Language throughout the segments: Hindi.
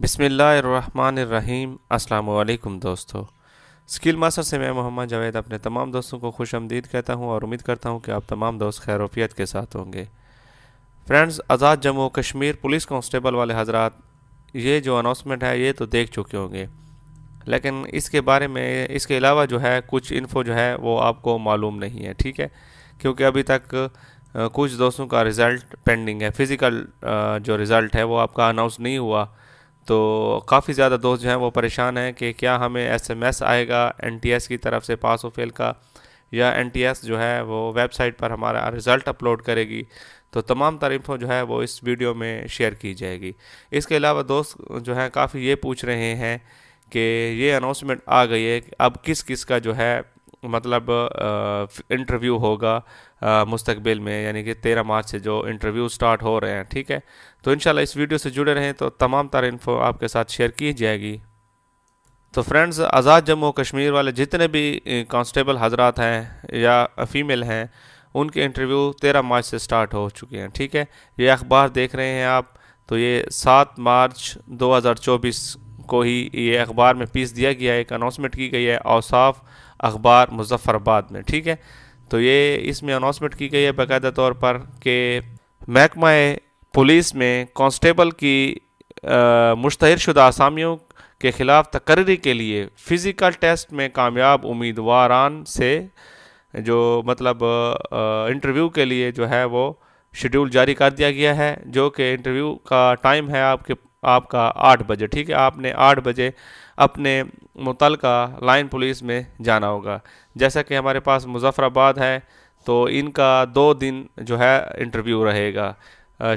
बिसमीम् अल्लाम दोस्तों स्किल मास्टर से मैं मोहम्मद जावेद अपने तमाम दोस्तों को खुश आमदीद कहता हूं और उम्मीद करता हूं कि आप तमाम दोस्त खैरोफियत के साथ होंगे friends Azad Jammu Kashmir police constable वाले हजरात ये जो अनाउंसमेंट है ये तो देख चुके होंगे लेकिन इसके बारे में इसके अलावा जो है कुछ इन्फो जो है वो आपको मालूम नहीं है ठीक है क्योंकि अभी तक कुछ दोस्तों का रिज़ल्ट पेंडिंग है फ़िज़िकल जो रिज़ल्ट है वो आपका अनाउंस नहीं हुआ तो काफ़ी ज़्यादा दोस्त जो हैं वो परेशान हैं कि क्या हमें एसएमएस आएगा एनटीएस की तरफ से पास और फेल का या एनटीएस जो है वो वेबसाइट पर हमारा रिज़ल्ट अपलोड करेगी तो तमाम तारीफ़ों जो है वो इस वीडियो में शेयर की जाएगी इसके अलावा दोस्त जो हैं काफ़ी ये पूछ रहे हैं कि ये अनाउंसमेंट आ गई है कि अब किस किस का जो है मतलब इंटरव्यू होगा मुस्तबिल में यानी कि तेरह मार्च से जो इंटरव्यू स्टार्ट हो रहे हैं ठीक है तो इन इस वीडियो से जुड़े रहें तो तमाम तार इन्फो आपके साथ शेयर की जाएगी तो फ्रेंड्स आज़ाद जम्मू कश्मीर वाले जितने भी कांस्टेबल हजरात हैं या फीमेल हैं उनके इंटरव्यू तेरह मार्च से स्टार्ट हो चुके हैं ठीक है ये अखबार देख रहे हैं आप तो ये सात मार्च 2024 को ही ये अखबार में पीस दिया गया है एक अनाउंसमेंट की गई है औसाफ अखबार मुजफ्फराबाद में ठीक है तो ये इसमें अनाउंसमेंट की गई है बाकायदा तौर पर कि महकमा पुलिस में कांस्टेबल की मुश्तरशुदा शुदा आसामियों के ख़िलाफ़ तकर्री के लिए फ़िज़िकल टेस्ट में कामयाब उम्मीदवारान से जो मतलब इंटरव्यू के लिए जो है वो शेड्यूल जारी कर दिया गया है जो कि इंटरव्यू का टाइम है आपके आपका आठ बजे ठीक है आपने आठ बजे अपने मुतल लाइन पुलिस में जाना होगा जैसा कि हमारे पास मुजफ़राबाद है तो इनका दो दिन जो है इंटरव्यू रहेगा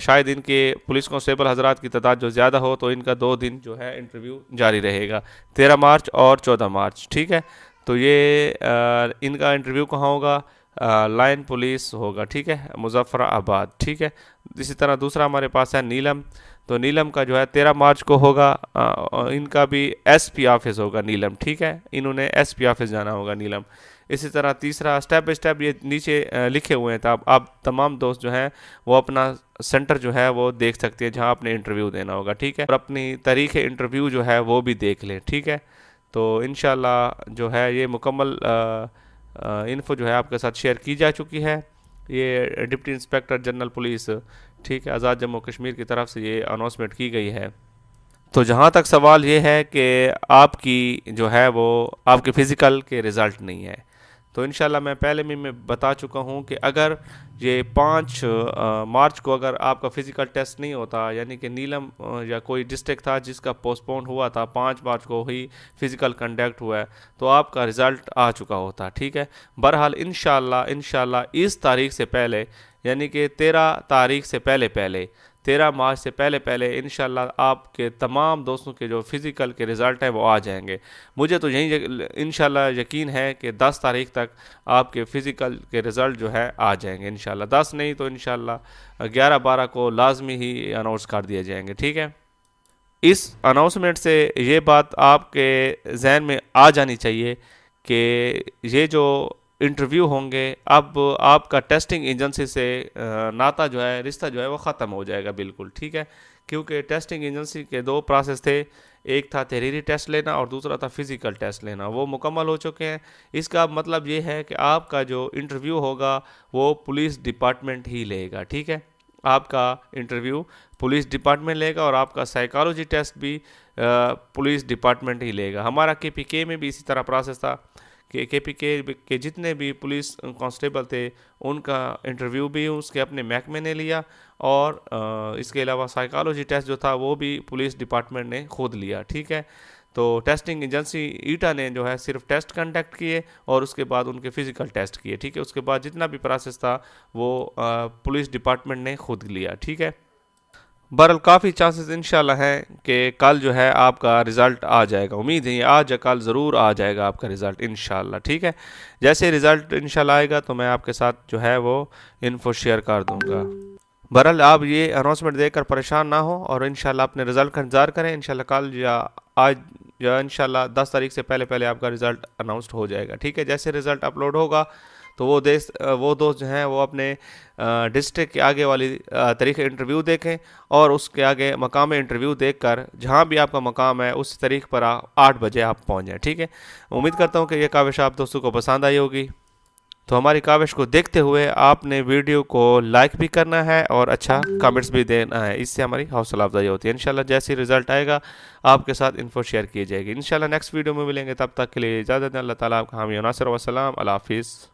शायद इनके पुलिस कॉन्स्टेबल हजरात की तादाद जो ज़्यादा हो तो इनका दो दिन जो है इंटरव्यू जारी रहेगा तेरह मार्च और चौदह मार्च ठीक है तो ये आ, इनका इंटरव्यू कहाँ होगा लाइन पुलिस होगा ठीक है मुजफ्फराबाद ठीक है इसी तरह दूसरा हमारे पास है नीलम तो नीलम का जो है तेरह मार्च को होगा इनका भी एसपी ऑफिस होगा नीलम ठीक है इन्होंने एसपी ऑफिस जाना होगा नीलम इसी तरह तीसरा स्टेप बाई स्टेप ये नीचे लिखे हुए हैं तो आप, तमाम दोस्त जो हैं वो अपना सेंटर जो है वो देख सकते हैं जहाँ आपने इंटरव्यू देना होगा ठीक है और अपनी तारीख इंटरव्यू जो है वो भी देख लें ठीक है तो इन जो है ये मुकम्मल इन्फो जो है आपके साथ शेयर की जा चुकी है ये डिप्टी इंस्पेक्टर जनरल पुलिस ठीक है आज़ाद जम्मू कश्मीर की तरफ से ये अनाउंसमेंट की गई है तो जहाँ तक सवाल ये है कि आपकी जो है वो आपके फ़िज़िकल के रिज़ल्ट नहीं है तो इन मैं पहले भी मैं बता चुका हूँ कि अगर ये पाँच मार्च को अगर आपका फ़िज़िकल टेस्ट नहीं होता यानी कि नीलम या कोई डिस्ट्रिक्ट था जिसका पोस्टपोन हुआ था पाँच मार्च को ही फ़िज़िकल कंडक्ट हुआ है तो आपका रिज़ल्ट आ चुका होता ठीक है बहरहाल इन शाह इस तारीख से पहले यानी कि तेरह तारीख से पहले पहले तेरह मार्च से पहले पहले इन आपके तमाम दोस्तों के जो फ़िज़िकल के रिज़ल्ट हैं वो आ जाएंगे मुझे तो यहीं इन यकीन है कि दस तारीख तक आपके फ़िज़िकल के रिज़ल्ट जो है आ जाएंगे इन दस नहीं तो इन ग्यारह बारह को लाजमी ही अनाउंस कर दिए जाएंगे ठीक है इस अनाउंसमेंट से ये बात आपके जहन में आ जानी चाहिए कि ये जो इंटरव्यू होंगे अब आपका टेस्टिंग एजेंसी से नाता जो है रिश्ता जो है वो ख़त्म हो जाएगा बिल्कुल ठीक है क्योंकि टेस्टिंग एजेंसी के दो प्रोसेस थे एक था तहरीरी टेस्ट लेना और दूसरा था फिज़िकल टेस्ट लेना वो मुकम्मल हो चुके हैं इसका मतलब ये है कि आपका जो इंटरव्यू होगा वो पुलिस डिपार्टमेंट ही लेगा ठीक है आपका इंटरव्यू पुलिस डिपार्टमेंट लेगा और आपका साइकोलॉजी टेस्ट भी पुलिस डिपार्टमेंट ही लेगा हमारा के में भी इसी तरह प्रोसेस था के के पी के के जितने भी पुलिस कांस्टेबल थे उनका इंटरव्यू भी उसके अपने महकमे ने लिया और इसके अलावा साइकोलॉजी टेस्ट जो था वो भी पुलिस डिपार्टमेंट ने खुद लिया ठीक है तो टेस्टिंग एजेंसी ईटा ने जो है सिर्फ टेस्ट कंडक्ट किए और उसके बाद उनके फिजिकल टेस्ट किए ठीक है उसके बाद जितना भी प्रोसेस था वो पुलिस डिपार्टमेंट ने खुद लिया ठीक है बहरल काफ़ी चांसेस इंशाल्लाह हैं कि कल जो है आपका रिज़ल्ट आ जाएगा उम्मीद है आज या कल ज़रूर आ जाएगा आपका रिज़ल्ट शाला ठीक है जैसे रिज़ल्ट इंशाल्लाह आएगा तो मैं आपके साथ जो है वो इन्फो शेयर कर दूँगा बहरल आप ये अनाउंसमेंट देकर परेशान ना हो और इन अपने रिज़ल्ट का इंतज़ार करें इन कल या आज या इन दस तारीख से पहले पहले आपका रिज़ल्ट अनाउंसड हो जाएगा ठीक है जैसे रिज़ल्ट अपलोड होगा तो वो देश वो दोस्त जो हैं वो अपने डिस्ट्रिक्ट के आगे वाली तरीके इंटरव्यू देखें और उसके आगे मकाम इंटरव्यू देख कर जहाँ भी आपका मकाम है उस तरीक़ पर आठ बजे आप पहुँच जाएँ ठीक है उम्मीद करता हूँ कि यह काविश आप दोस्तों को पसंद आई होगी तो हमारी काविश को देखते हुए आपने वीडियो को लाइक भी करना है और अच्छा कमेंट्स भी देना है इससे हमारी हौसला अफजाई होती है इनशाला जैसे रिजल्ट आएगा आपके साथ इन्फो शेयर की जाएगी इनशाला नेक्स्ट वीडियो में मिलेंगे तब तक के लिए इजाज़त अल्लाह ताली आपका हामी नासर वसलम अला हाफिज़